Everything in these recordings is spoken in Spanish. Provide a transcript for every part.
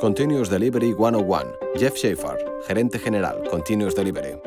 Continuous Delivery 101, Jeff Schaefer, gerente general, Continuous Delivery.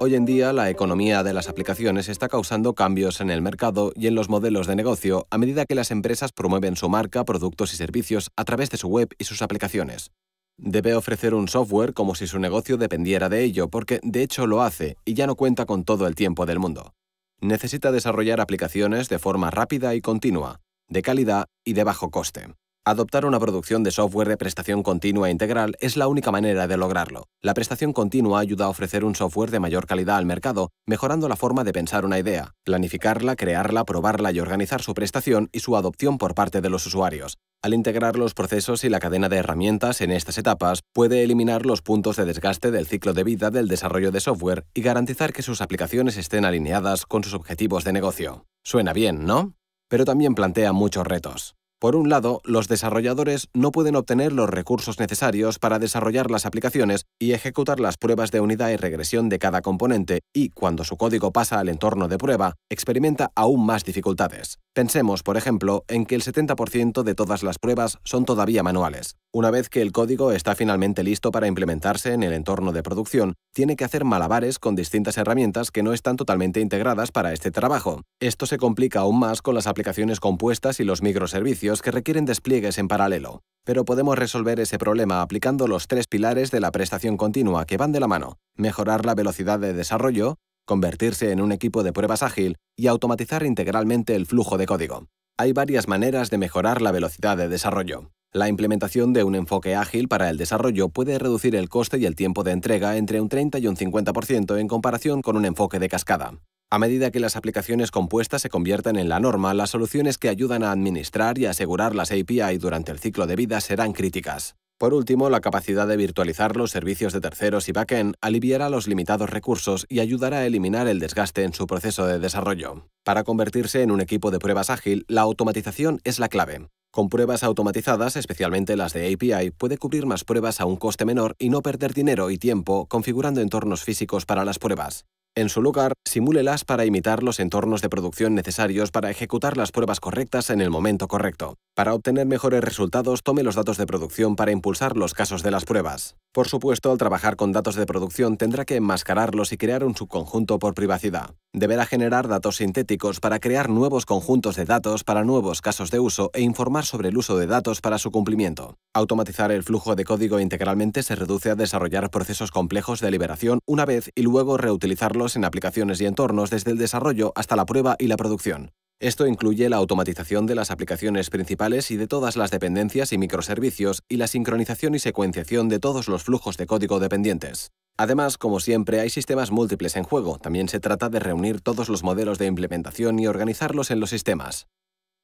Hoy en día, la economía de las aplicaciones está causando cambios en el mercado y en los modelos de negocio a medida que las empresas promueven su marca, productos y servicios a través de su web y sus aplicaciones. Debe ofrecer un software como si su negocio dependiera de ello, porque de hecho lo hace y ya no cuenta con todo el tiempo del mundo. Necesita desarrollar aplicaciones de forma rápida y continua, de calidad y de bajo coste. Adoptar una producción de software de prestación continua e integral es la única manera de lograrlo. La prestación continua ayuda a ofrecer un software de mayor calidad al mercado, mejorando la forma de pensar una idea, planificarla, crearla, probarla y organizar su prestación y su adopción por parte de los usuarios. Al integrar los procesos y la cadena de herramientas en estas etapas, puede eliminar los puntos de desgaste del ciclo de vida del desarrollo de software y garantizar que sus aplicaciones estén alineadas con sus objetivos de negocio. Suena bien, ¿no? Pero también plantea muchos retos. Por un lado, los desarrolladores no pueden obtener los recursos necesarios para desarrollar las aplicaciones y ejecutar las pruebas de unidad y regresión de cada componente, y cuando su código pasa al entorno de prueba, experimenta aún más dificultades. Pensemos, por ejemplo, en que el 70% de todas las pruebas son todavía manuales. Una vez que el código está finalmente listo para implementarse en el entorno de producción, tiene que hacer malabares con distintas herramientas que no están totalmente integradas para este trabajo. Esto se complica aún más con las aplicaciones compuestas y los microservicios que requieren despliegues en paralelo, pero podemos resolver ese problema aplicando los tres pilares de la prestación continua que van de la mano, mejorar la velocidad de desarrollo, convertirse en un equipo de pruebas ágil y automatizar integralmente el flujo de código. Hay varias maneras de mejorar la velocidad de desarrollo. La implementación de un enfoque ágil para el desarrollo puede reducir el coste y el tiempo de entrega entre un 30 y un 50% en comparación con un enfoque de cascada. A medida que las aplicaciones compuestas se conviertan en la norma, las soluciones que ayudan a administrar y asegurar las API durante el ciclo de vida serán críticas. Por último, la capacidad de virtualizar los servicios de terceros y backend aliviará los limitados recursos y ayudará a eliminar el desgaste en su proceso de desarrollo. Para convertirse en un equipo de pruebas ágil, la automatización es la clave. Con pruebas automatizadas, especialmente las de API, puede cubrir más pruebas a un coste menor y no perder dinero y tiempo configurando entornos físicos para las pruebas. En su lugar, simúlelas para imitar los entornos de producción necesarios para ejecutar las pruebas correctas en el momento correcto. Para obtener mejores resultados, tome los datos de producción para impulsar los casos de las pruebas. Por supuesto, al trabajar con datos de producción tendrá que enmascararlos y crear un subconjunto por privacidad. Deberá generar datos sintéticos para crear nuevos conjuntos de datos para nuevos casos de uso e informar sobre el uso de datos para su cumplimiento. Automatizar el flujo de código integralmente se reduce a desarrollar procesos complejos de liberación una vez y luego reutilizarlos en aplicaciones y entornos desde el desarrollo hasta la prueba y la producción. Esto incluye la automatización de las aplicaciones principales y de todas las dependencias y microservicios y la sincronización y secuenciación de todos los flujos de código dependientes. Además, como siempre, hay sistemas múltiples en juego. También se trata de reunir todos los modelos de implementación y organizarlos en los sistemas.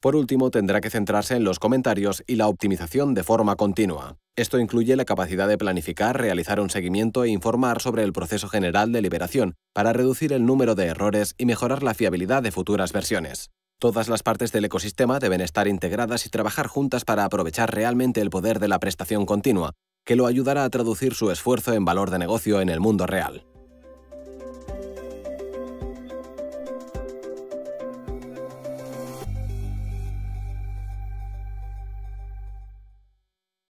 Por último, tendrá que centrarse en los comentarios y la optimización de forma continua. Esto incluye la capacidad de planificar, realizar un seguimiento e informar sobre el proceso general de liberación para reducir el número de errores y mejorar la fiabilidad de futuras versiones. Todas las partes del ecosistema deben estar integradas y trabajar juntas para aprovechar realmente el poder de la prestación continua, que lo ayudará a traducir su esfuerzo en valor de negocio en el mundo real.